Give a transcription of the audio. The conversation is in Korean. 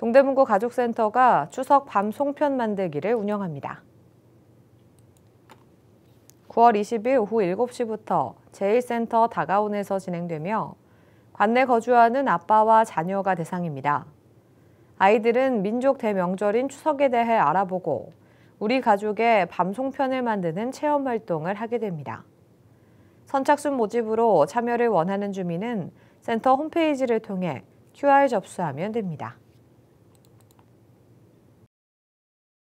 동대문구 가족센터가 추석 밤 송편 만들기를 운영합니다. 9월 20일 오후 7시부터 제1센터 다가온에서 진행되며 관내 거주하는 아빠와 자녀가 대상입니다. 아이들은 민족 대명절인 추석에 대해 알아보고 우리 가족의 밤송편을 만드는 체험 활동을 하게 됩니다. 선착순 모집으로 참여를 원하는 주민은 센터 홈페이지를 통해 QR 접수하면 됩니다.